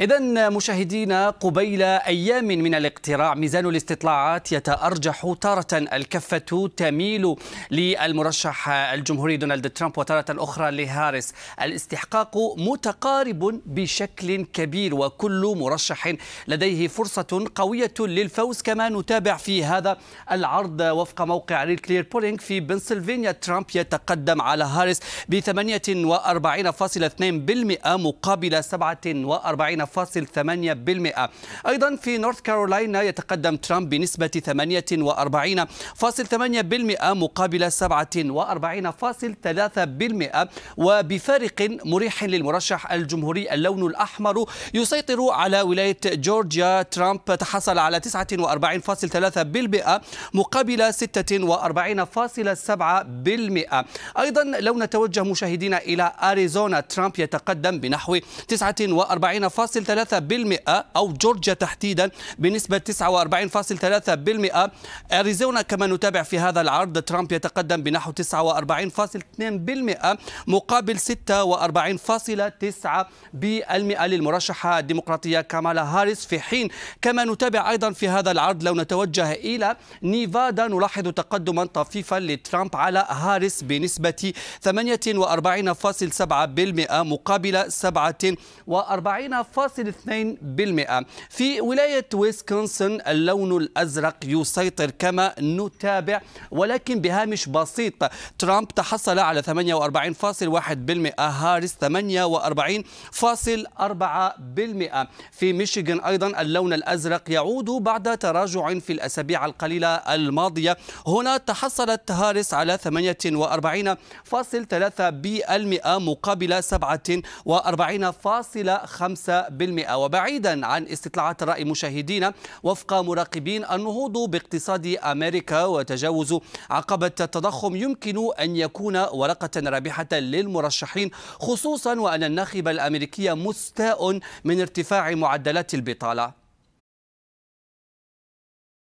إذا مشاهدينا قبيل أيام من الاقتراع ميزان الاستطلاعات يتأرجح تارة الكفة تميل للمرشح الجمهوري دونالد ترامب وتارة أخرى لهاريس الاستحقاق متقارب بشكل كبير وكل مرشح لديه فرصة قوية للفوز كما نتابع في هذا العرض وفق موقع ريل كلير بولينج في بنسلفانيا ترامب يتقدم على هاريس ب 48.2% مقابل 47 4.8% أيضا في نورث كارولاينا يتقدم ترامب بنسبة 48.8% مقابل 47.3% وبفارق مريح للمرشح الجمهوري اللون الأحمر يسيطر على ولاية جورجيا ترامب تحصل على 49.3% مقابل 46.7% أيضا لو نتوجه مشاهدينا إلى أريزونا ترامب يتقدم بنحو 49.3% 49.3% أو جورجيا تحديدا بنسبة 49.3% أريزونا كما نتابع في هذا العرض ترامب يتقدم بنحو 49.2% مقابل 46.9% للمرشحة الديمقراطية كامالا هاريس في حين كما نتابع أيضا في هذا العرض لو نتوجه إلى نيفادا نلاحظ تقدما طفيفا لترامب على هاريس بنسبة 48.7% مقابل 47 0.2% في ولاية ويسكونسن اللون الأزرق يسيطر كما نتابع ولكن بهامش بسيط ترامب تحصل على 48.1% هاريس 48.4% في ميشيغان أيضا اللون الأزرق يعود بعد تراجع في الأسابيع القليلة الماضية هنا تحصلت هاريس على 48.3% مقابل 47.5% بالمئة وبعيدا عن استطلاعات الرأي مشاهدين وفق مراقبين النهوض باقتصاد أمريكا وتجاوز عقبة التضخم يمكن أن يكون ورقة رابحة للمرشحين خصوصا وأن الناخب الأمريكي مستاء من ارتفاع معدلات البطالة